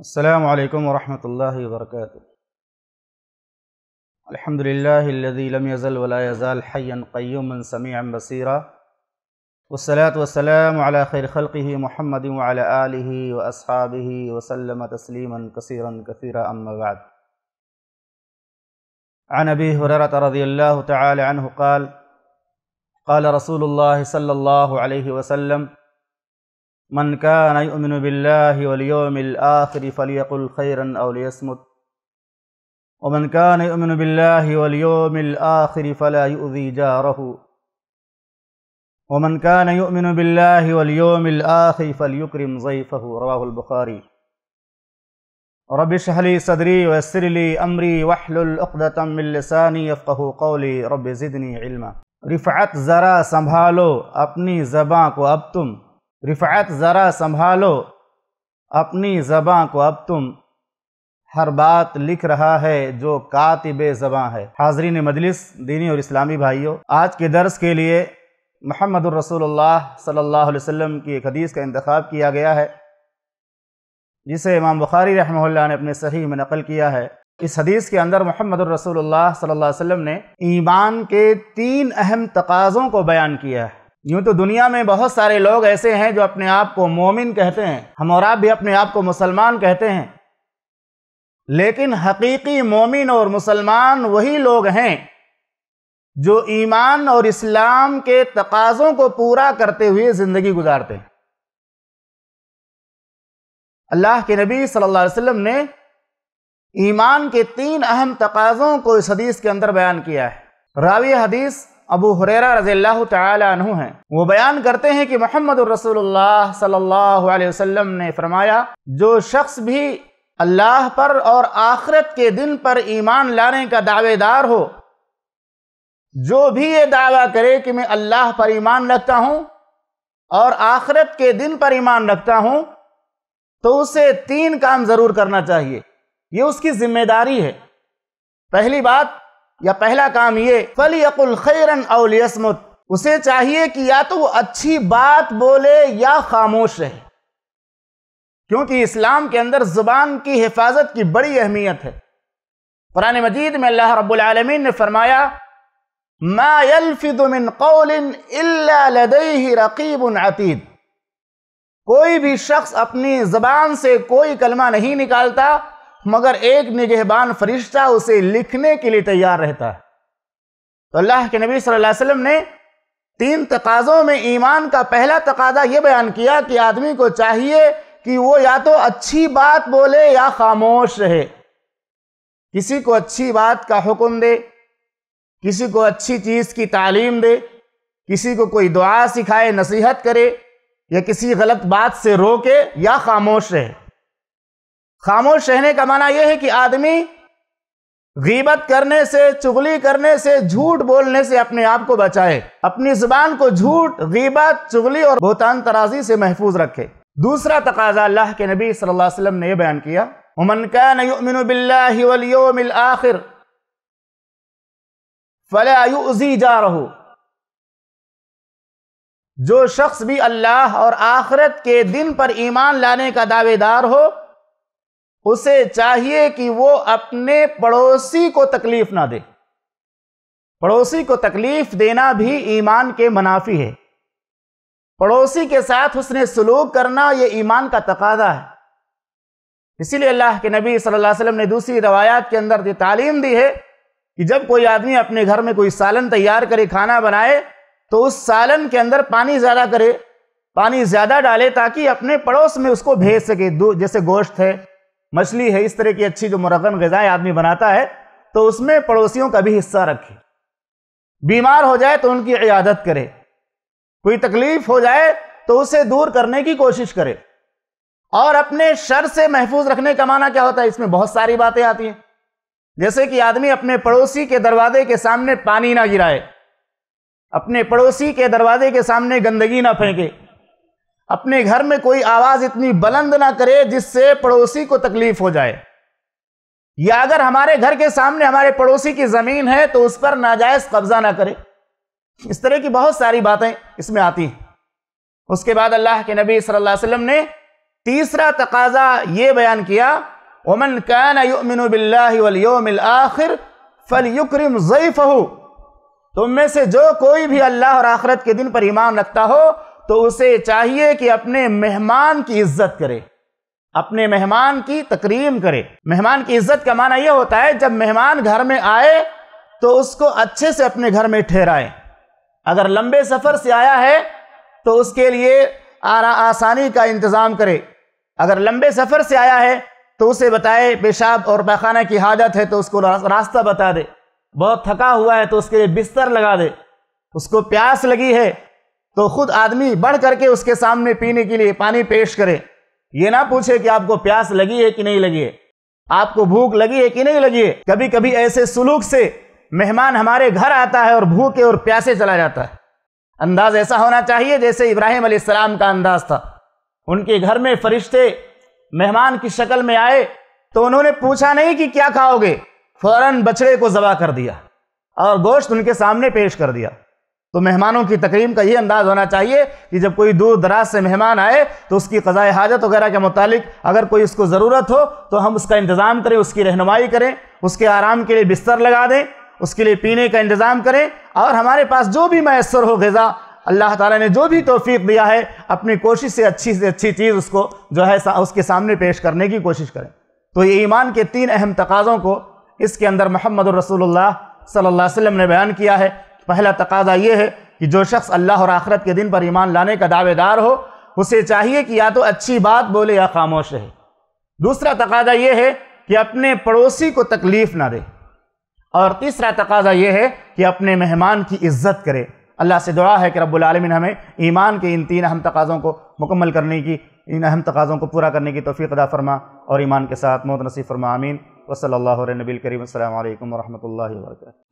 السلام عليكم ورحمة الله وبركاته الحمد لله الذي لم يزل ولا يزال حيا قيوما سميعا بصيرا والصلاة والسلام على خير خلقه محمد وعلى آله وأصحابه وسلم تسليما كثيرا كثيرا أما بعد عن أبي هريرة رضي الله تعالى عنه قال قال رسول الله صلى الله عليه وسلم من كان يؤمن بالله واليوم الآخر فليقل خيرا أو ليصمت ومن كان يؤمن بالله واليوم الآخر فلا يؤذي جاره ومن كان يؤمن بالله واليوم الآخر فليكرم ضيفه رواه البخاري رب اشرح لي صدري ويسر لي أمري واحلل عقدة من لساني يفقه قولي رب زدني علما رفعت ذرا سنبھالو اپنی زبان کو اب تم रिफात ज़रा संभालो अपनी ज़बाँ को अब तुम हर बात लिख रहा है जो कातिब ज़बाँ है हाजरीन मजलिस दीनी और इस्लामी भाइयों आज के दर्स के लिए महमद सल्ला सल्लल्लाहु की एक हदीस का इंतखब किया गया है जिसे इमाम बुखारी रहमल्ला ने अपने सही में नकल किया है इस हदीस के अंदर मोहम्मद रसोल्ला सल्लल्लाहु अलैहि वसल्लम ने ईमान के तीन अहम तकाज़ों को बयान किया है यूं तो दुनिया में बहुत सारे लोग ऐसे हैं जो अपने आप को मोमिन कहते हैं हम और आप भी अपने आप को मुसलमान कहते हैं लेकिन हकीकी मोमिन और मुसलमान वही लोग हैं जो ईमान और इस्लाम के तकाज़ों को पूरा करते हुए ज़िंदगी गुजारते हैं अल्लाह के नबी सल्लल्लाहु अलैहि वसल्लम ने ईमान के तीन अहम तकाज़ों को इस हदीस के अंदर बयान किया है रावी हदीस अबू हुररा रज़ील्ला तु हैं वो बयान करते हैं कि मोहम्मद रसूलुल्लाह सल्लल्लाहु अलैहि वसल्लम ने फरमाया जो शख्स भी अल्लाह पर और आखरत के दिन पर ईमान लाने का दावेदार हो जो भी ये दावा करे कि मैं अल्लाह पर ईमान रखता हूँ और आखरत के दिन पर ईमान रखता हूँ तो उसे तीन काम ज़रूर करना चाहिए ये उसकी जिम्मेदारी है पहली बात या पहला काम ये फलीकुल खैरन अवलियसमुत उसे चाहिए कि या तो वो अच्छी बात बोले या खामोश रहे क्योंकि इस्लाम के अंदर ज़ुबान की हिफाजत की बड़ी अहमियत है कुरान मजीद में अल्लाह रबालमीन ने फरमाया मायलफिन रकीब अतीद कोई भी शख्स अपनी ज़बान से कोई कलमा नहीं निकालता मगर एक निगहबान फरिश्ता उसे लिखने के लिए तैयार रहता है तो अल्लाह के नबी सल्लल्लाहु अलैहि वसल्लम ने तीन तकाज़ों में ईमान का पहला तकाजा यह बयान किया कि आदमी को चाहिए कि वो या तो अच्छी बात बोले या खामोश रहे किसी को अच्छी बात का हुक्म दे किसी को अच्छी चीज़ की तालीम दे किसी को कोई दुआ सिखाए नसीहत करे या किसी गलत बात से रोके या खामोश रहे खामोश रहने का माना यह है कि आदमी गीबत करने से चुगली करने से झूठ बोलने से अपने आप को बचाए अपनी जुबान को झूठ गीबत चुगली और बोतान तराजी से महफूज रखे दूसरा तकाजा अल्लाह के नबी सल्लल्लाहु अलैहि वसल्लम ने यह बयान किया उमन कामिन आखिर फलाजी जा रहो जो शख्स भी अल्लाह और आखिरत के दिन पर ईमान लाने का दावेदार हो उसे चाहिए कि वो अपने पड़ोसी को तकलीफ ना दे पड़ोसी को तकलीफ देना भी ईमान के मनाफी है पड़ोसी के साथ उसने सलूक करना ये ईमान का तकादा है इसीलिए अल्लाह के नबी सल्लल्लाहु अलैहि वसल्लम ने दूसरी रवायात के अंदर ये तालीम दी है कि जब कोई आदमी अपने घर में कोई सालन तैयार करे खाना बनाए तो उस सालन के अंदर पानी ज़्यादा करे पानी ज़्यादा डाले ताकि अपने पड़ोस में उसको भेज सके जैसे गोश्त है मछली है इस तरह की अच्छी जो मुरगन गजाएं आदमी बनाता है तो उसमें पड़ोसियों का भी हिस्सा रखे बीमार हो जाए तो उनकी इयादत करे कोई तकलीफ हो जाए तो उसे दूर करने की कोशिश करे और अपने शर से महफूज रखने का माना क्या होता है इसमें बहुत सारी बातें आती हैं जैसे कि आदमी अपने पड़ोसी के दरवाजे के सामने पानी ना गिराए अपने पड़ोसी के दरवाजे के सामने गंदगी ना फेंके अपने घर में कोई आवाज इतनी बुलंद ना करे जिससे पड़ोसी को तकलीफ हो जाए या अगर हमारे घर के सामने हमारे पड़ोसी की जमीन है तो उस पर नाजायज कब्जा ना करे इस तरह की बहुत सारी बातें इसमें आती हैं उसके बाद अल्लाह के नबी सल्लल्लाहु अलैहि वसल्लम ने तीसरा तकाजा ये बयान किया ओमन कैन युमिन आखिर फल युक्रम ज़ईफ़ तुम में से जो कोई भी अल्लाह और आखरत के दिन पर ईमान रखता हो तो उसे चाहिए कि अपने मेहमान की इज्जत करे अपने मेहमान की तकरीम करे मेहमान की इज्जत का माना यह होता है जब मेहमान घर में आए तो उसको अच्छे से अपने घर में ठहराए अगर लंबे सफ़र से आया है तो उसके लिए आरा आसानी का इंतज़ाम करे अगर लंबे सफ़र से आया है तो उसे बताए पेशाब और पैखाना की हाजत है तो उसको रास्ता बता दे बहुत थका हुआ है तो उसके लिए बिस्तर लगा दे उसको प्यास लगी है तो खुद आदमी बढ़ करके उसके सामने पीने के लिए पानी पेश करे ये ना पूछे कि आपको प्यास लगी है कि नहीं लगी है आपको भूख लगी है कि नहीं लगी है कभी कभी ऐसे सुलूक से मेहमान हमारे घर आता है और भूखे और प्यासे चला जाता है अंदाज ऐसा होना चाहिए जैसे इब्राहिम अलैहिस्सलाम का अंदाज था उनके घर में फरिश्ते मेहमान की शक्ल में आए तो उन्होंने पूछा नहीं कि क्या खाओगे फौरन बछड़े को जबा कर दिया और गोश्त उनके सामने पेश कर दिया तो मेहमानों की तकरीम का ये अंदाज होना चाहिए कि जब कोई दूर दराज से मेहमान आए तो उसकी क़ज़ाए हाजत वगैरह के मुतालिक अगर कोई उसको ज़रूरत हो तो हम उसका इंतज़ाम करें उसकी रहनुमाई करें उसके आराम के लिए बिस्तर लगा दें उसके लिए पीने का इंतज़ाम करें और हमारे पास जो भी मैसर हो गज़ा अल्लाह ताला ने जो भी तोफ़ी दिया है अपनी कोशिश से अच्छी से अच्छी चीज़ उसको जो है सा, उसके सामने पेश करने की कोशिश करें तो ये ईमान के तीन अहम तकाज़ों को इसके अंदर मोहम्मद रसूलुल्लाह सल्लल्लाहु अलैहि वसल्लम ने बयान किया है पहला तकाजा ये है कि जो शख्स अल्लाह और आखरत के दिन पर ईमान लाने का दावेदार हो उसे चाहिए कि या तो अच्छी बात बोले या खामोश रहे दूसरा तकाजा ये है कि अपने पड़ोसी को तकलीफ़ ना दे और तीसरा तकाजा ये है कि अपने मेहमान की इज्जत करे अल्लाह से दुआ है कि रबालमिन हमें ईमान के इन तीन अहम तकाज़ों को मुकम्मल करने की इन अहम तकाज़ों को पूरा करने की तोफ़ी अदा फरमा और ईमान के साथ मोत नसीब फरमा आमीन वसल नबील करीम असल वरहमल वर्क